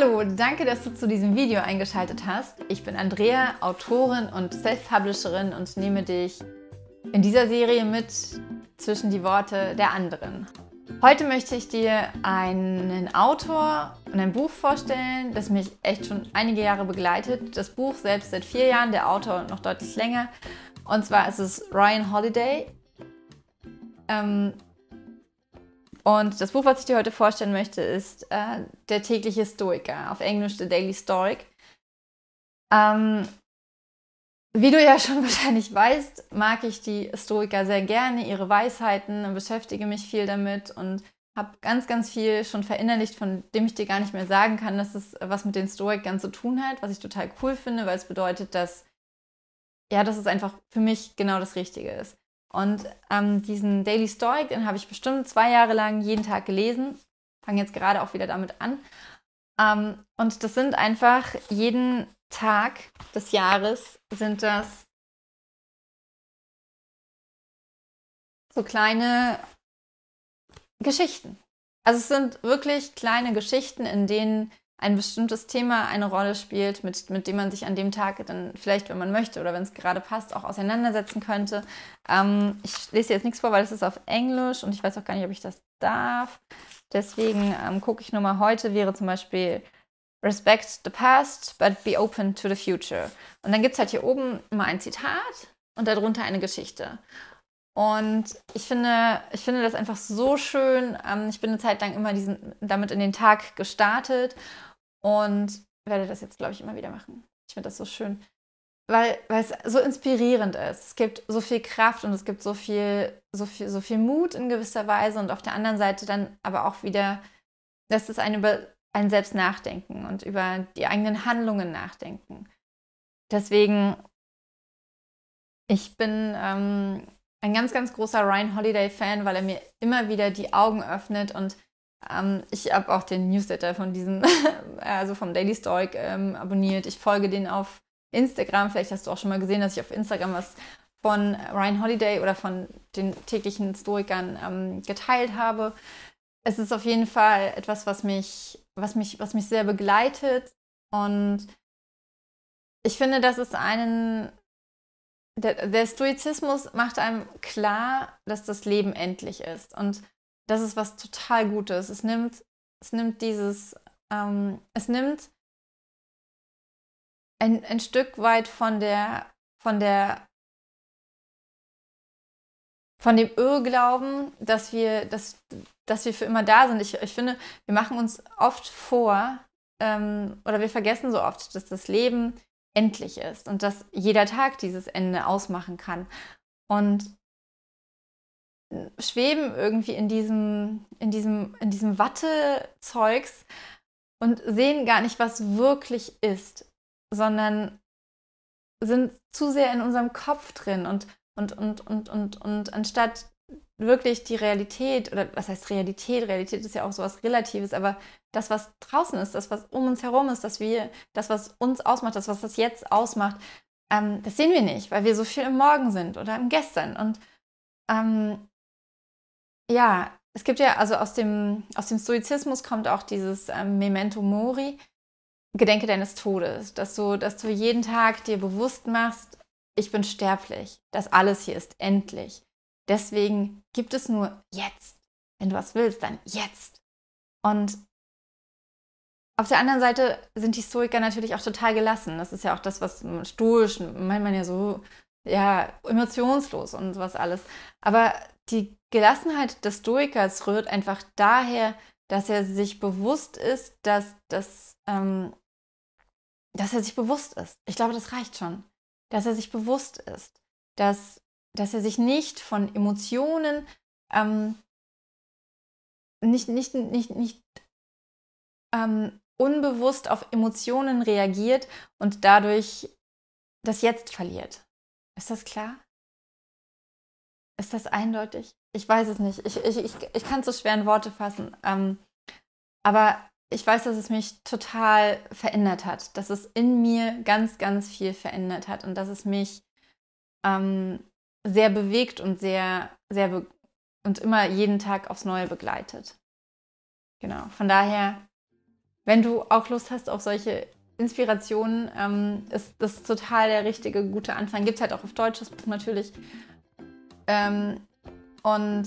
Hallo, danke, dass du zu diesem Video eingeschaltet hast. Ich bin Andrea, Autorin und Self-Publisherin und nehme dich in dieser Serie mit zwischen die Worte der anderen. Heute möchte ich dir einen Autor und ein Buch vorstellen, das mich echt schon einige Jahre begleitet. Das Buch selbst seit vier Jahren, der Autor noch deutlich länger. Und zwar ist es Ryan Holiday. Ähm, und das Buch, was ich dir heute vorstellen möchte, ist äh, Der tägliche Stoiker, auf Englisch The Daily Stoic. Ähm, wie du ja schon wahrscheinlich weißt, mag ich die Stoiker sehr gerne, ihre Weisheiten, beschäftige mich viel damit und habe ganz, ganz viel schon verinnerlicht, von dem ich dir gar nicht mehr sagen kann, dass es was mit den Stoikern zu tun hat, was ich total cool finde, weil es bedeutet, dass, ja, dass es einfach für mich genau das Richtige ist. Und ähm, diesen Daily Stoic, den habe ich bestimmt zwei Jahre lang jeden Tag gelesen. Fange jetzt gerade auch wieder damit an. Ähm, und das sind einfach jeden Tag des Jahres sind das so kleine Geschichten. Also es sind wirklich kleine Geschichten, in denen ein bestimmtes Thema eine Rolle spielt, mit, mit dem man sich an dem Tag dann vielleicht, wenn man möchte oder wenn es gerade passt, auch auseinandersetzen könnte. Ähm, ich lese jetzt nichts vor, weil es ist auf Englisch und ich weiß auch gar nicht, ob ich das darf. Deswegen ähm, gucke ich nur mal heute, wäre zum Beispiel Respect the past, but be open to the future. Und dann gibt es halt hier oben immer ein Zitat und darunter eine Geschichte. Und ich finde, ich finde das einfach so schön. Ähm, ich bin eine Zeit lang immer diesen, damit in den Tag gestartet und werde das jetzt, glaube ich, immer wieder machen. Ich finde das so schön, weil, weil es so inspirierend ist. Es gibt so viel Kraft und es gibt so viel, so viel, so viel Mut in gewisser Weise und auf der anderen Seite dann aber auch wieder, dass es einen über einen selbst nachdenken und über die eigenen Handlungen nachdenken. Deswegen, ich bin ähm, ein ganz, ganz großer Ryan Holiday-Fan, weil er mir immer wieder die Augen öffnet und ähm, ich habe auch den Newsletter von diesem, also vom Daily Stoic ähm, abonniert. Ich folge den auf Instagram. Vielleicht hast du auch schon mal gesehen, dass ich auf Instagram was von Ryan Holiday oder von den täglichen Stoikern ähm, geteilt habe. Es ist auf jeden Fall etwas, was mich, was mich, was mich sehr begleitet. Und ich finde, dass es einen der, der Stoizismus macht einem klar, dass das Leben endlich ist. Und das ist was total Gutes. Es nimmt, es nimmt dieses, ähm, es nimmt ein, ein Stück weit von der, von der, von dem Irrglauben, dass wir, dass, dass wir für immer da sind. Ich, ich finde, wir machen uns oft vor ähm, oder wir vergessen so oft, dass das Leben endlich ist und dass jeder Tag dieses Ende ausmachen kann. Und schweben irgendwie in diesem, in diesem, in diesem Wattezeugs und sehen gar nicht, was wirklich ist, sondern sind zu sehr in unserem Kopf drin und, und, und, und, und, und anstatt wirklich die Realität, oder was heißt Realität? Realität ist ja auch sowas Relatives, aber das, was draußen ist, das, was um uns herum ist, dass wir, das, was uns ausmacht, das, was das jetzt ausmacht, ähm, das sehen wir nicht, weil wir so viel im Morgen sind oder im Gestern. Und ähm, ja, es gibt ja, also aus dem, aus dem Stoizismus kommt auch dieses ähm, Memento Mori, Gedenke deines Todes, dass du, dass du jeden Tag dir bewusst machst, ich bin sterblich, dass alles hier ist endlich. Deswegen gibt es nur jetzt. Wenn du was willst, dann jetzt. Und auf der anderen Seite sind die Stoiker natürlich auch total gelassen. Das ist ja auch das, was stoisch, meint man ja so, ja, emotionslos und sowas alles. Aber die Gelassenheit des Stoikers rührt einfach daher, dass er sich bewusst ist, dass, dass, ähm, dass er sich bewusst ist. Ich glaube, das reicht schon. Dass er sich bewusst ist, dass dass er sich nicht von Emotionen ähm, nicht, nicht, nicht, nicht ähm, unbewusst auf Emotionen reagiert und dadurch das Jetzt verliert. Ist das klar? Ist das eindeutig? Ich weiß es nicht. Ich, ich, ich, ich kann es so schwer in Worte fassen. Ähm, aber ich weiß, dass es mich total verändert hat, dass es in mir ganz, ganz viel verändert hat und dass es mich ähm, sehr bewegt und sehr, sehr be und immer jeden Tag aufs Neue begleitet. Genau. Von daher, wenn du auch Lust hast auf solche Inspirationen, ähm, ist das total der richtige, gute Anfang. Gibt es halt auch auf Deutsch das Buch natürlich. Ähm, und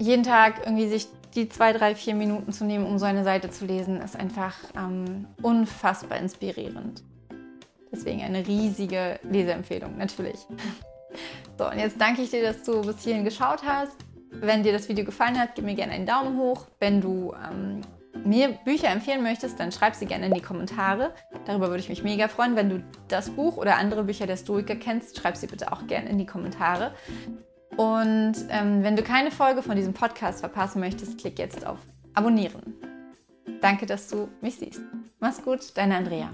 jeden Tag irgendwie sich die zwei, drei, vier Minuten zu nehmen, um so eine Seite zu lesen, ist einfach ähm, unfassbar inspirierend. Deswegen eine riesige Leseempfehlung, natürlich. So, und jetzt danke ich dir, dass du bis hierhin geschaut hast. Wenn dir das Video gefallen hat, gib mir gerne einen Daumen hoch. Wenn du ähm, mir Bücher empfehlen möchtest, dann schreib sie gerne in die Kommentare. Darüber würde ich mich mega freuen. Wenn du das Buch oder andere Bücher der Stoiker kennst, schreib sie bitte auch gerne in die Kommentare. Und ähm, wenn du keine Folge von diesem Podcast verpassen möchtest, klick jetzt auf Abonnieren. Danke, dass du mich siehst. Mach's gut, deine Andrea.